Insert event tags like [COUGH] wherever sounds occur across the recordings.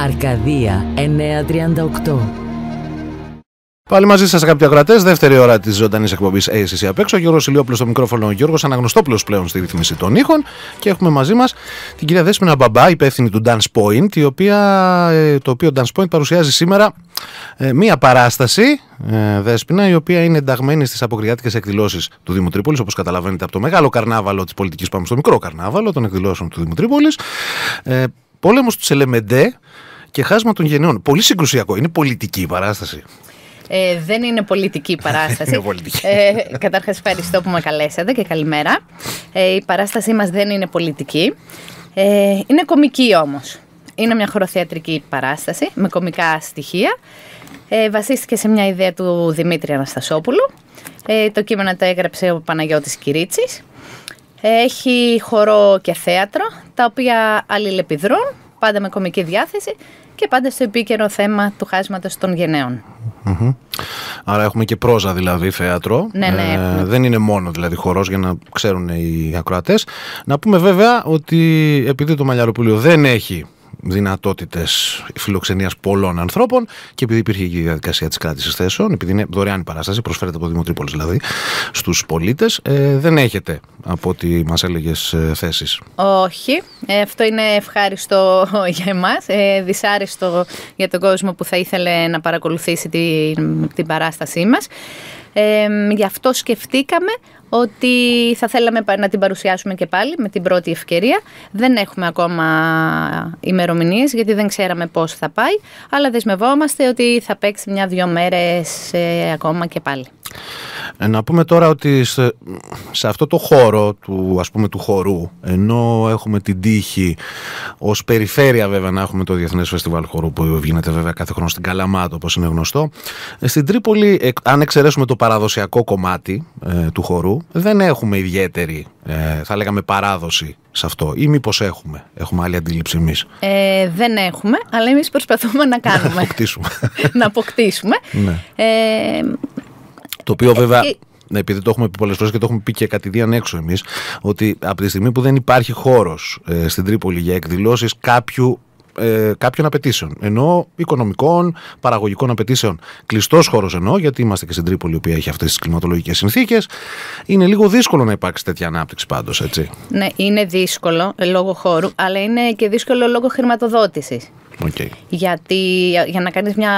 Αρκαδία 938. Πάλι μαζί σας, αγαπητοί ακροατές, δεύτερη ώρα της ζωντανής εκπομπής ACC απ' έξω. Γιώργος Ηλιόπουλος στο μικρόφωνο, ο Γιώργος Αναγνωστόπλο πλέον στη ρύθμιση των ήχων. Και έχουμε μαζί μας την κυρία Δέσπινα Μπαμπά, υπεύθυνη του Dance Point, η οποία, ε, το οποίο Dance Point παρουσιάζει σήμερα ε, μία παράσταση, ε, Δέσπινα, η οποία είναι ενταγμένη στις αποκριάτικες εκδηλώσεις του Δήμου όπως καταλαβαίνετε από το μεγάλο καρνάβαλο της πολιτικής, πάμε στο μικρό καρνάβαλο των εκδηλώσεων του Δήμου Ε, Πόλεμος του Σελεμεντέ, και χάσμα των γενναιών. Πολύ συγκρουσιακό. Είναι πολιτική η παράσταση. Ε, δεν είναι πολιτική η [LAUGHS] παράσταση. είναι πολιτική. Ε, Κατάρχα, ευχαριστώ που με καλέσατε και καλημέρα. Ε, η παράστασή μας δεν είναι πολιτική. Ε, είναι κομική όμως. Είναι μια χωροθεατρική παράσταση με κομικά στοιχεία. Ε, βασίστηκε σε μια ιδέα του Δημήτρη Αναστασόπουλου. Ε, το κείμενο το έγραψε ο Παναγιώτης Κυρίτσης. Ε, έχει χορό και θέατρο, τα οποία αλληλεπιδρούν πάντα με κομική διάθεση και πάντα στο επίκαιρο θέμα του χάσματος των γενναιων Άρα έχουμε και πρόζα δηλαδή, θέατρο. Ναι, ναι, ε, δεν είναι μόνο δηλαδή χορός για να ξέρουν οι ακροατές. Να πούμε βέβαια ότι επειδή το Μαλιαροπούλιο δεν έχει δυνατότητες φιλοξενίας πολλών ανθρώπων και επειδή υπήρχε και η διαδικασία της κράτησης θέσεων, επειδή είναι δωρεάν η παράσταση, προσφέρεται από το Δήμο δηλαδή στους πολίτες, ε, δεν έχετε από ό,τι μας έλεγες θέσεις. Όχι. Ε, αυτό είναι ευχάριστο [LAUGHS] για εμάς. Ε, για τον κόσμο που θα ήθελε να παρακολουθήσει την, την παράστασή μας. Ε, γι' αυτό σκεφτήκαμε ότι θα θέλαμε να την παρουσιάσουμε και πάλι με την πρώτη ευκαιρία. Δεν έχουμε ακόμα ημερομηνίες γιατί δεν ξέραμε πώς θα πάει, αλλά δεσμευόμαστε ότι θα παίξει μια-δυο μέρες ε, ακόμα και πάλι. Ε, να πούμε τώρα ότι σε, αυτό το χώρο του, ας πούμε, του χορού, ενώ έχουμε την τύχη ως περιφέρεια βέβαια να έχουμε το Διεθνές Φεστιβάλ Χορού που γίνεται βέβαια κάθε χρόνο στην Καλαμάτα, όπως είναι γνωστό, ε, στην Τρίπολη, ε, αν εξαιρέσουμε το παραδοσιακό κομμάτι του χορού, δεν έχουμε ιδιαίτερη, ε, θα λέγαμε, παράδοση σε αυτό. Ή μήπως έχουμε. Έχουμε άλλη αντίληψη εμείς. Ε, δεν έχουμε, αλλά εμείς προσπαθούμε να κάνουμε. να αποκτήσουμε. [LAUGHS] να αποκτήσουμε. Ναι. Ε, το οποίο ε, βέβαια ε, ναι, επειδή το έχουμε πει πολλές φορές και το έχουμε πει και κατηδίαν έξω εμείς, ότι από τη στιγμή που δεν υπάρχει χώρος ε, στην Τρίπολη για εκδηλώσεις κάποιου ε, κάποιων απαιτήσεων. Ενώ οικονομικών, παραγωγικών απαιτήσεων. Κλειστός χώρος ενώ γιατί είμαστε και στην Τρίπολη, η οποία έχει αυτές τις κλιματολογικές συνθήκες. Είναι λίγο δύσκολο να υπάρξει τέτοια ανάπτυξη πάντως, έτσι. Ναι, είναι δύσκολο ε, λόγω χώρου, αλλά είναι και δύσκολο λόγω χρηματοδότησης. Okay. Γιατί ε, για να κάνεις μια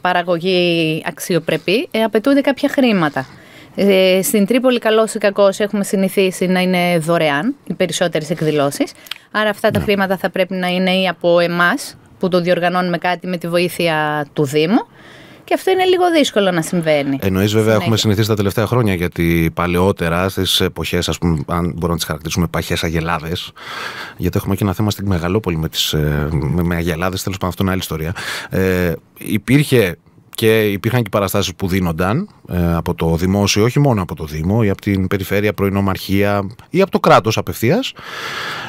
παραγωγή αξιοπρεπή ε, απαιτούνται κάποια χρήματα. Ε, στην Τρίπολη, καλός ή κακός, έχουμε συνηθίσει να είναι δωρεάν οι περισσότερες εκδηλώσεις. Άρα, αυτά τα ναι. χρήματα θα πρέπει να είναι ή από εμάς που το διοργανώνουμε κάτι με τη βοήθεια του Δήμου. Και αυτό είναι λίγο δύσκολο να συμβαίνει. Εννοείς, βέβαια, έχουμε συνηθίσει τα τελευταία χρόνια γιατί παλαιότερα στις εποχές, ας πούμε, αν μπορούμε να τις χαρακτηρίσουμε παχέ αγελάδες, γιατί έχουμε και ένα θέμα στην Μεγαλόπολη με, τις, ε, με, με αγελάδες, τέλος πάντων, αυτό είναι άλλη ιστορία. Ε, υπήρχε και υπήρχαν και παραστάσεις που δίνονταν ε, από το δημόσιο, όχι μόνο από το Δήμο ή από την περιφέρεια, πρωινομαρχία ή από το κράτος απευθείας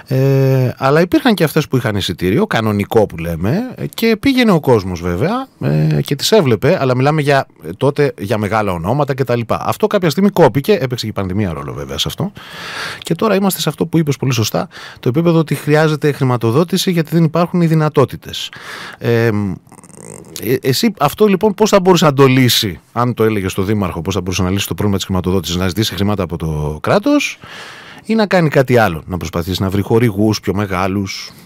ε, αλλά υπήρχαν και αυτές που είχαν εισιτήριο, κανονικό που λέμε και πήγαινε ο κόσμος βέβαια ε, και τις έβλεπε, αλλά μιλάμε για, ε, τότε για μεγάλα ονόματα κτλ. Αυτό κάποια στιγμή κόπηκε, έπαιξε και η πανδημία ρόλο βέβαια σε αυτό και τώρα είμαστε σε αυτό που είπες πολύ σωστά, το επίπεδο ότι χρειάζεται χρηματοδότηση γιατί δεν υπάρχουν οι δυνατότητες. Ε, ε, εσύ αυτό λοιπόν πώς θα μπορούσε να το λύσει, αν το έλεγε στο Δήμαρχο, πώς θα μπορούσε να λύσει το πρόβλημα της χρηματοδότησης, να ζητήσει χρήματα από το κράτος ή να κάνει κάτι άλλο, να προσπαθήσει να βρει χορηγούς πιο μεγάλους.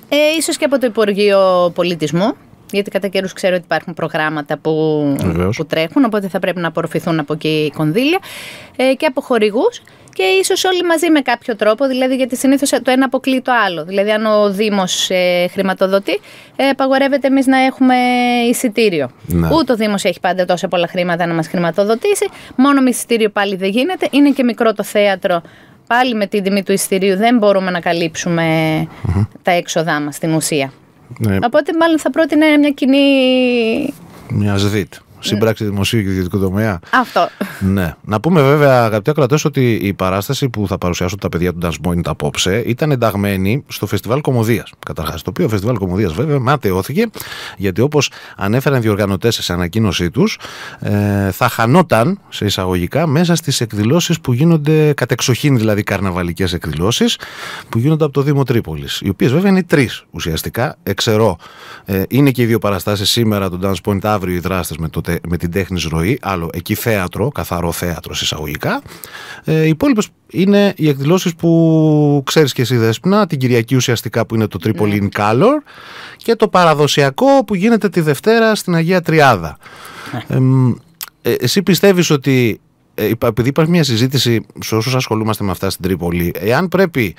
Ε, ίσως και από το Υπουργείο Πολιτισμού. Γιατί κατά καιρούς ξέρω ότι υπάρχουν προγράμματα που, που τρέχουν, οπότε θα πρέπει να απορροφηθούν από εκεί οι κονδύλια ε, και από χορηγούς και ίσως όλοι μαζί με κάποιο τρόπο, δηλαδή γιατί συνήθως το ένα αποκλεί το άλλο. Δηλαδή, αν ο Δήμος ε, χρηματοδοτεί, ε, απαγορεύεται εμείς να έχουμε εισιτήριο. Ναι. Ούτε ο Δήμος έχει πάντα τόσα πολλά χρήματα να μας χρηματοδοτήσει. Μόνο με εισιτήριο πάλι δεν γίνεται. Είναι και μικρό το θέατρο. Πάλι με την τιμή του εισιτηρίου δεν μπορούμε να καλυψουμε τα έξοδά μας στην ουσία. Ναι. Οπότε μάλλον θα πρότεινε μια κοινή... Μια ΣΔΙΤ. Σύμπραξη δημοσίου και ιδιωτικού τομέα. Αυτό. Ναι. Να πούμε βέβαια, αγαπητοί ακροατές, ότι η παράσταση που θα παρουσιάσουν τα παιδιά του Dance Point απόψε ήταν ενταγμένη στο φεστιβάλ κομμωδίας. Καταρχάς, το οποίο φεστιβάλ κομμωδίας βέβαια ματαιώθηκε, γιατί όπως ανέφεραν οι διοργανωτές σε ανακοίνωσή τους, ε, θα χανόταν σε εισαγωγικά μέσα στις εκδηλώσεις που γίνονται κατεξοχήν, δηλαδή καρναβαλικές εκδηλώσεις που γίνονται από το Δήμο Τρίπολης. Οι οποίες βέβαια είναι τρεις ουσιαστικά, εξαιρώ. Ε, είναι και οι δύο παραστάσεις σήμερα, του Dance Point, αύριο οι δράστες με το με την τέχνης ροή, άλλο εκεί θέατρο, καθαρό θέατρο εισαγωγικά. Ε, οι υπόλοιπες είναι οι εκδηλώσεις που ξέρεις και εσύ Δέσπινα την Κυριακή ουσιαστικά που είναι το Tripoli ναι. in Color και το παραδοσιακό που γίνεται τη Δευτέρα στην Αγία Τριάδα. Ναι. Ε, εσύ πιστεύεις ότι ε, επειδή υπάρχει μια συζήτηση σε όσους ασχολούμαστε με αυτά στην Τρίπολη, εάν πρέπει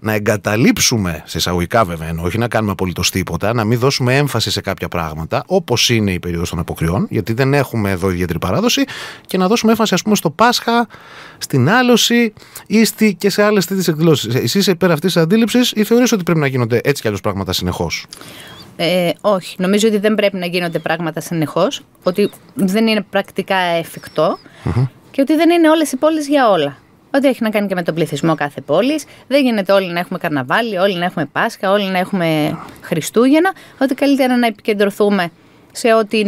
να εγκαταλείψουμε, σε εισαγωγικά βέβαια όχι να κάνουμε απολύτως τίποτα, να μην δώσουμε έμφαση σε κάποια πράγματα, όπως είναι η περίοδος των αποκριών, γιατί δεν έχουμε εδώ ιδιαίτερη παράδοση, και να δώσουμε έμφαση, ας πούμε, στο Πάσχα, στην άλωση ή στη, και σε άλλες τέτοιες εκδηλώσεις. Ε, Εσεί είσαι αυτής της αντίληψης ή θεωρείς ότι πρέπει να γίνονται έτσι κι αλλιώς πράγματα συνεχώς. Ε, όχι, νομίζω ότι δεν πρέπει να γίνονται πράγματα συνεχώς, ότι δεν είναι πρακτικά και ότι δεν είναι όλες οι πόλεις για όλα. Ότι έχει να κάνει και με τον πληθυσμό κάθε πόλης. Δεν γίνεται όλοι να έχουμε καρναβάλι, όλοι να έχουμε Πάσχα, όλοι να έχουμε Χριστούγεννα. Ότι καλύτερα να επικεντρωθούμε σε ό,τι,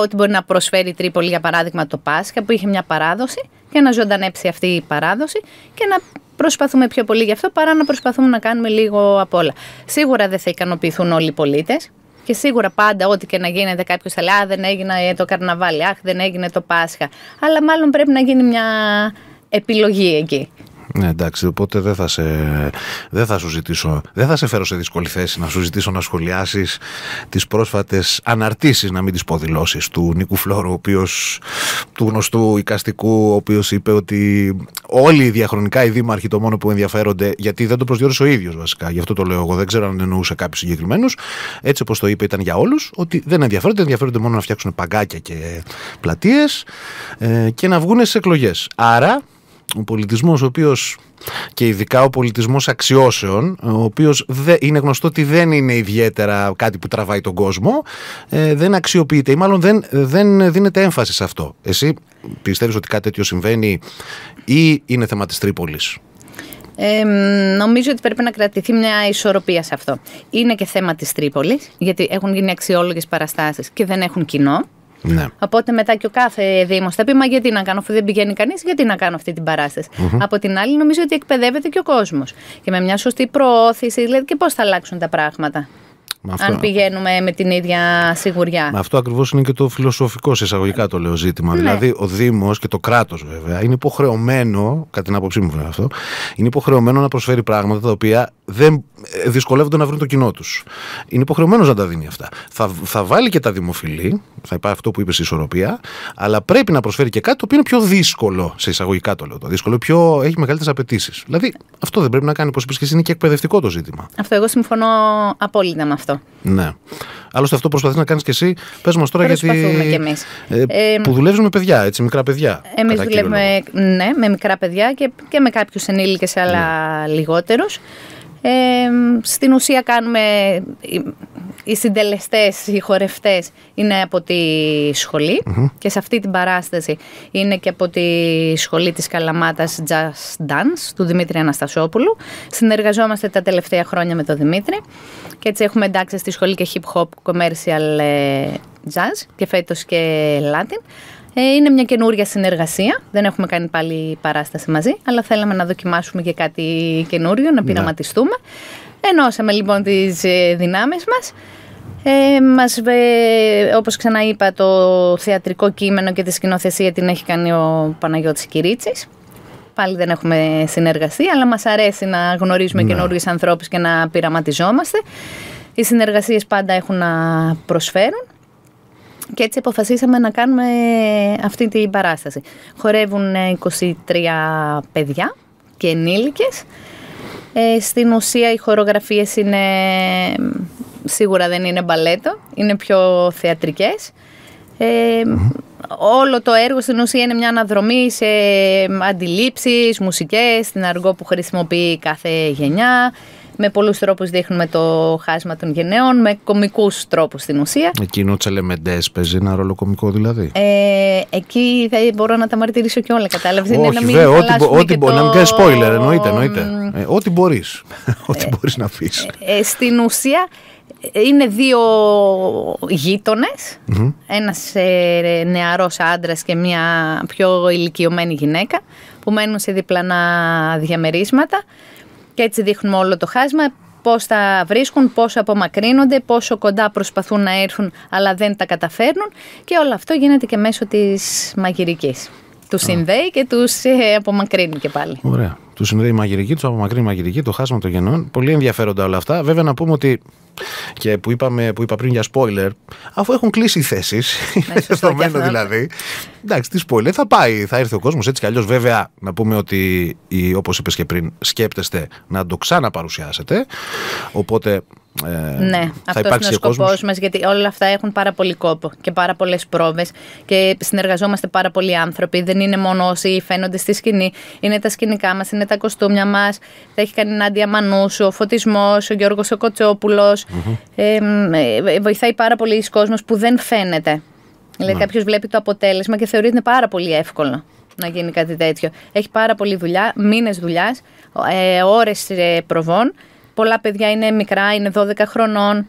ό,τι μπορεί να προσφέρει η Τρίπολη, για παράδειγμα το Πάσχα, που είχε μια παράδοση, και να ζωντανέψει αυτή η παράδοση και να προσπαθούμε πιο πολύ γι' αυτό παρά να προσπαθούμε να κάνουμε λίγο απ' όλα. Σίγουρα δεν θα ικανοποιηθούν όλοι οι πολίτες. Και σίγουρα πάντα ό,τι και να γίνεται κάποιος θα λέει Α, δεν έγινε το καρναβάλι, αχ, δεν έγινε το Πάσχα. Αλλά μάλλον πρέπει να γίνει μια επιλογή εκεί. Ναι, εντάξει, οπότε δεν θα, σε, δεν θα σου ζητήσω, δεν θα σε φέρω σε δύσκολη θέση να σου ζητήσω να σχολιάσεις τις πρόσφατες αναρτήσεις, να μην τις πω δηλώσεις του Νίκου Φλόρου, ο οποίος, του γνωστού οικαστικού, ο οποίος είπε ότι όλοι οι διαχρονικά οι δήμαρχοι το μόνο που ενδιαφέρονται, γιατί δεν το προσδιορίσε ο ίδιος βασικά, γι' αυτό το λέω εγώ, δεν ξέρω αν εννοούσε κάποιους συγκεκριμένους. Έτσι όπως το είπε, ήταν για όλους, ότι δεν ενδιαφέρονται, ενδιαφέρονται μόνο να φτιάξουν παγκάκια και πλατείες ε, και να βγουν στις εκλογές. Άρα ο πολιτισμός ο οποίος και ειδικά ο πολιτισμός αξιώσεων ο οποίος είναι γνωστό ότι δεν είναι ιδιαίτερα κάτι που τραβάει τον κόσμο ε, δεν αξιοποιείται ή μάλλον δεν, δεν δίνεται έμφαση σε αυτό. Εσύ πιστεύεις ότι κάτι τέτοιο συμβαίνει ή είναι θέμα της Τρίπολης. Ε, νομίζω ότι πρέπει να κρατηθεί μια ισορροπία σε αυτό. Είναι και θέμα της Τρίπολης, γιατί έχουν γίνει αξιόλογες παραστάσεις και δεν έχουν κοινό. Ναι. Οπότε μετά και ο κάθε Δήμος θα πει: Μα γιατί να κάνω, αφού δεν πηγαίνει κανείς, γιατί να κάνω αυτή την παρασταση Από την άλλη, νομίζω ότι εκπαιδεύεται και ο κόσμος. Και με μια σωστή προώθηση, δηλαδή και πώς θα αλλάξουν τα πράγματα. Αυτό... Αν πηγαίνουμε με την ίδια σιγουριά. Με αυτό ακριβώς είναι και το φιλοσοφικό, σε εισαγωγικά το λέω ζήτημα. Ναι. Δηλαδή, ο Δήμος και το κράτος, βέβαια, είναι υποχρεωμένο, κατά την άποψή μου, βέβαια αυτό, είναι υποχρεωμένο να προσφέρει πράγματα τα οποία δεν δυσκολεύονται να βρουν το κοινό τους. Είναι υποχρεωμένος να τα δίνει αυτά. Θα, θα βάλει και τα δημοφιλή, θα υπάρχει αυτό που είπες η ισορροπία, αλλά πρέπει να προσφέρει και κάτι το οποίο είναι πιο δύσκολο, σε εισαγωγικά το λέω. Το δύσκολο, πιο έχει μεγαλύτερες απαιτήσεις. Δηλαδή, αυτό δεν πρέπει να κάνει, όπως είπες και εσύ, είναι και εκπαιδευτικό το ζήτημα. Αυτό εγώ συμφωνώ απόλυτα με αυτό. Ναι. Άλλωστε, αυτό προσπαθείς να κάνεις και εσύ. Πες μας τώρα γιατί. Ε, που δουλεύουν με παιδιά, έτσι, μικρά παιδιά. Εμείς δουλεύουμε ναι, με μικρά παιδιά και, και με κάποιους ενήλικες, αλλά ναι. λιγότερους στην ουσία κάνουμε, οι συντελεστές, οι χορευτές είναι από τη σχολη και σε αυτή την παράσταση είναι και από τη σχολή της Καλαμάτας Jazz Dance του Δημήτρη Αναστασόπουλου. Συνεργαζόμαστε τα τελευταία χρόνια με τον Δημήτρη και έτσι έχουμε εντάξει στη σχολή και hip hop commercial ε, jazz και φέτος και Latin. Ε, είναι μια καινούρια συνεργασία. Δεν έχουμε κάνει πάλι παράσταση μαζί, αλλά θέλαμε να δοκιμάσουμε και κάτι καινούριο, να ναι. πειραματιστούμε. Ναι. Ενώσαμε λοιπόν τις ε, δυνάμεις μας. Ε, μας, ε, όπως ξαναείπα, το θεατρικό κείμενο και τη σκηνοθεσία την έχει κάνει ο Παναγιώτης Κυρίτσης. Πάλι δεν έχουμε συνεργαστεί, αλλά μας αρέσει να γνωρίζουμε ναι. καινούριους ανθρώπους και να πειραματιζόμαστε. Οι συνεργασίες πάντα έχουν να προσφέρουν. Και έτσι αποφασίσαμε να κάνουμε αυτή την παράσταση. Χορεύουν 23 ε, παιδιά και ενήλικες. Ε, στην ουσία οι χορογραφίες είναι, σίγουρα δεν είναι μπαλέτο, είναι πιο θεατρικές. Ε, Όλο το έργο στην ουσία είναι μια αναδρομή σε ε, αντιλήψεις, μουσικές, την αργό που χρησιμοποιεί κάθε γενιά, με πολλούς τρόπους δείχνουμε το χάσμα των γενναίων, με κομικούς τρόπους στην ουσία. Εκείνο ο Τσελεμεντές παίζει ένα ρόλο κομικό δηλαδή. Ε, εκεί θα μπορώ να τα μαρτυρήσω και όλα, κατάλαβες. Όχι, είναι, να μην ό,τι, να μην spoiler, εννοείται, εννοείται. Ε, ό,τι μπορείς, ε, ό,τι μπορείς να πεις. Ε, ε, στην ουσία είναι γείτονε, γείτονες, mm-hmm. ένας νεαρός άντρας και μια πιο ηλικιωμένη γυναίκα που μένουν σε διπλανά διαμερίσματα και έτσι δείχνουμε όλο το χάσμα πώς τα βρίσκουν, πόσο απομακρύνονται, πόσο κοντά προσπαθούν να έρθουν αλλά δεν τα καταφέρνουν και όλο αυτό γίνεται και μέσω της μαγειρικής. Του συνδέει και τους ε, απομακρύνει και πάλι. Ωραία. Τους συνδέει η μαγειρική, τους απομακρύνει η μαγειρική, το χάσμα των γενών. Πολύ ενδιαφέροντα όλα αυτά. Βέβαια να πούμε ότι και που, είπαμε, είπα πριν για spoiler, αφού έχουν κλείσει οι θέσεις, είναι [LAUGHS] μέλλον δηλαδή. Εντάξει, τι spoiler, θα πάει, θα έρθει ο κόσμος έτσι κι αλλιώς. Βέβαια, να πούμε ότι όπως είπες και πριν, σκέπτεστε να το ξαναπαρουσιάσετε. Οπότε ε, ναι, αυτό είναι ο σκοπό μας, γιατί όλα αυτά έχουν πάρα πολύ κόπο και πάρα πολλές πρόβες και συνεργαζόμαστε πάρα πολλοί άνθρωποι. Δεν είναι μόνο όσοι φαίνονται στη σκηνή, είναι τα σκηνικά μας, είναι τα κοστούμια μας. Τα έχει κάνει Νάντια Μανούσου, ο Φωτισμός, ο Γιώργος ο Κοτσόπουλος. Mm-hmm. Ε, ε, βοηθάει πάρα πολύ κόσμος που δεν φαίνεται. Δηλαδή, ναι. κάποιος βλέπει το αποτέλεσμα και θεωρεί ότι είναι πάρα πολύ εύκολο να γίνει κάτι τέτοιο. Έχει πάρα πολύ δουλειά, μήνες δουλειάς, ε, ώρες ε, προβών. Πολλά παιδιά είναι μικρά, είναι 12 χρονών.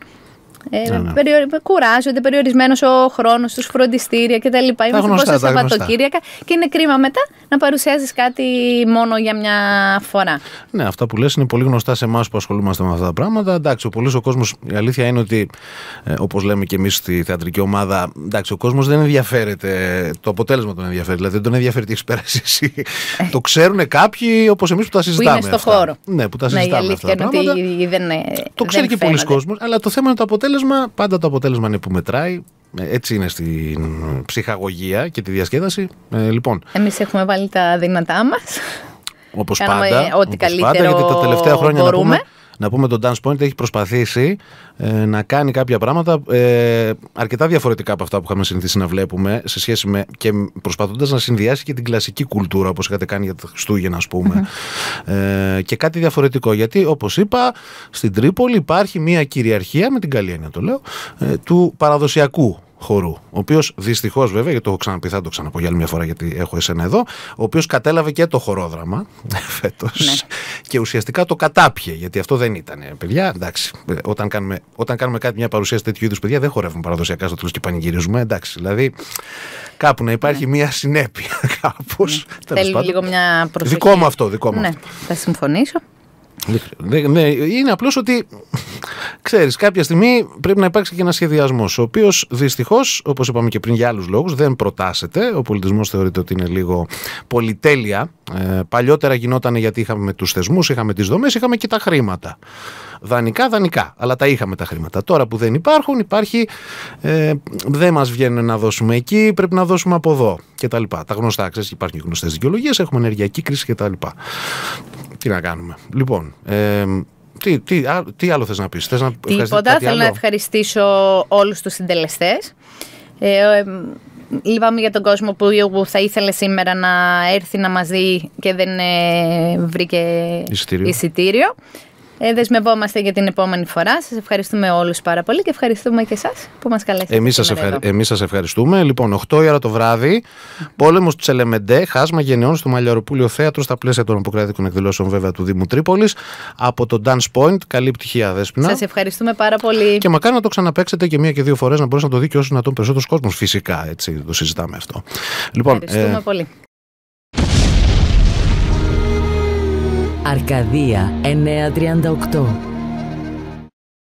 Ε, ναι, ναι. Κουράζονται, περιορισμένος ο χρόνος τους, φροντιστήρια κτλ. Είμαστε γνωστά, πόσα Σαββατοκύριακα και είναι κρίμα μετά να παρουσιάζεις κάτι μόνο για μια φορά. Ναι, αυτά που λες είναι πολύ γνωστά σε εμάς που ασχολούμαστε με αυτά τα πράγματα. Εντάξει, ο ο κόσμος, η αλήθεια είναι ότι ε, όπως λέμε και εμείς στη θεατρική ομάδα, εντάξει, ο κόσμος δεν ενδιαφέρεται. Το αποτέλεσμα τον ενδιαφέρει. Δηλαδή δεν τον ενδιαφέρει τι έχεις περάσει εσύ. Ε. το ξέρουν κάποιοι όπως εμείς που τα συζητάμε. Που είναι στο χώρο. Ναι, που τα ναι, συζητάμε. Ναι, αυτά ότι δεν, ε, το ξέρει και πολλοί κόσμος, αλλά το θέμα είναι το αποτέλεσμα πάντα το αποτέλεσμα είναι που μετράει. Ε, έτσι είναι στην ψυχαγωγία και τη διασκέδαση. Ε, λοιπόν. Εμείς έχουμε βάλει τα δυνατά μας. Όπως πάντα. Ό,τι όπως καλύτερο. τα τελευταία χρόνια μπορούμε. Να πούμε, να πούμε τον Dance Point έχει προσπαθήσει ε, να κάνει κάποια πράγματα ε, αρκετά διαφορετικά από αυτά που είχαμε συνηθίσει να βλέπουμε σε σχέση με και προσπαθώντας να συνδυάσει και την κλασική κουλτούρα όπως είχατε κάνει για τα Χριστούγεννα, ας πουμε ε, και κάτι διαφορετικό. Γιατί όπως είπα, στην Τρίπολη υπάρχει μια κυριαρχία, με την καλή έννοια το λέω, ε, του παραδοσιακού χορού. Ο οποίος δυστυχώς βέβαια, γιατί το έχω ξαναπεί, θα το ξαναπώ για άλλη μια φορά, γιατί έχω εσένα εδώ, ο οποίος κατέλαβε και το χορόδραμα [LAUGHS] φέτος. Ναι και ουσιαστικά το κατάπιε. Γιατί αυτό δεν ήταν. Ε, παιδιά, εντάξει. Ε, όταν κάνουμε, όταν κάνουμε κάτι, μια παρουσίαση τέτοιου είδους παιδιά, δεν χορεύουμε παραδοσιακά στο τέλος και πανηγυρίζουμε. Εντάξει. Δηλαδή, κάπου να υπάρχει ναι. μια συνέπεια, [LAUGHS] κάπως. Ναι. Θέλει λίγο μια προσοχή. Δικό μου αυτό. Δικό μου ναι, θα συμφωνήσω. Ναι, είναι απλώς ότι ξέρεις, κάποια στιγμή πρέπει να υπάρξει και ένας σχεδιασμός, ο οποίος δυστυχώς, όπως είπαμε και πριν για άλλους λόγους, δεν προτάσσεται Ο πολιτισμός θεωρείται ότι είναι λίγο πολυτέλεια. Ε, παλιότερα γινόταν γιατί είχαμε τους θεσμούς, είχαμε τις δομές, είχαμε και τα χρήματα. Δανεικά, δανεικά. Αλλά τα είχαμε τα χρήματα. Τώρα που δεν υπάρχουν, υπάρχει. Ε, δεν μας βγαίνουν να δώσουμε εκεί, πρέπει να δώσουμε από εδώ κτλ. Τα, λοιπά. τα γνωστά, ξέρεις, υπάρχουν γνωστές δικαιολογίες, έχουμε ενεργειακή κρίση κτλ. Τι να κάνουμε. Λοιπόν, ε, τι, τι, τι άλλο θες να πεις, θες να Τίποτα, θέλω να ευχαριστήσω όλους τους συντελεστές. Ε, ε, λυπάμαι για τον κόσμο που θα ήθελε σήμερα να έρθει να μας δει και δεν ε, βρήκε εισιτήριο. Ε, δεσμευόμαστε για την επόμενη φορά. Σας ευχαριστούμε όλους πάρα πολύ και ευχαριστούμε και εσάς που μας καλέσατε. Εμείς σα ευχαριστούμε. Λοιπόν, 8 η ώρα το βράδυ, πόλεμος του Τσελεμεντέ, χάσμα γενναιών στο Μαλιαροπούλιο Θέατρο στα πλαίσια των αποκρατικών εκδηλώσεων βέβαια του Δήμου Τρίπολης από το Dance Point. Καλή πτυχία Δέσπινα. Σας ευχαριστούμε πάρα πολύ. Και μακάρι να το ξαναπέξετε και μία και δύο φορές να μπορέσει να το δει και όσο να τον περισσότερος κόσμος. Φυσικά, έτσι το συζητάμε αυτό. Λοιπόν, ε, ευχαριστούμε πολύ. Αρκαδία 938